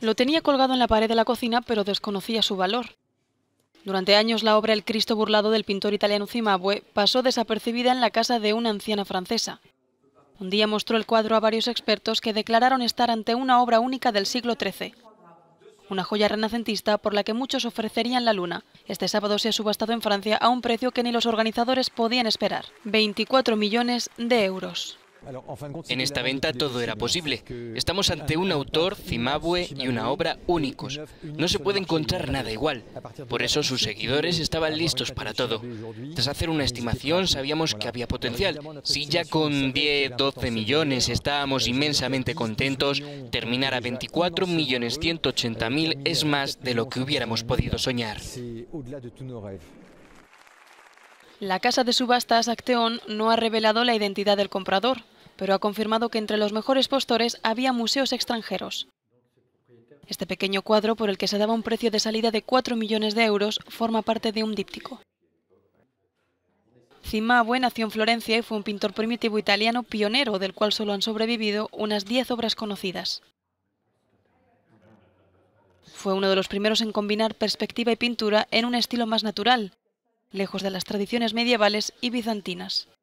Lo tenía colgado en la pared de la cocina, pero desconocía su valor. Durante años la obra El Cristo burlado del pintor italiano Cimabue pasó desapercibida en la casa de una anciana francesa. Un día mostró el cuadro a varios expertos que declararon estar ante una obra única del siglo XIII. Una joya renacentista por la que muchos ofrecerían la luna. Este sábado se ha subastado en Francia a un precio que ni los organizadores podían esperar. 24 millones de euros. En esta venta todo era posible. Estamos ante un autor, Cimabue, y una obra únicos. No se puede encontrar nada igual. Por eso sus seguidores estaban listos para todo. Tras hacer una estimación sabíamos que había potencial. Si ya con 10, 12 millones estábamos inmensamente contentos, terminar a 24 millones 180 mil es más de lo que hubiéramos podido soñar. La casa de subastas Acteon no ha revelado la identidad del comprador, pero ha confirmado que entre los mejores postores había museos extranjeros. Este pequeño cuadro, por el que se daba un precio de salida de 4 millones de euros, forma parte de un díptico. Cimabue nació en Florencia y fue un pintor primitivo italiano pionero, del cual solo han sobrevivido unas 10 obras conocidas. Fue uno de los primeros en combinar perspectiva y pintura en un estilo más natural, lejos de las tradiciones medievales y bizantinas.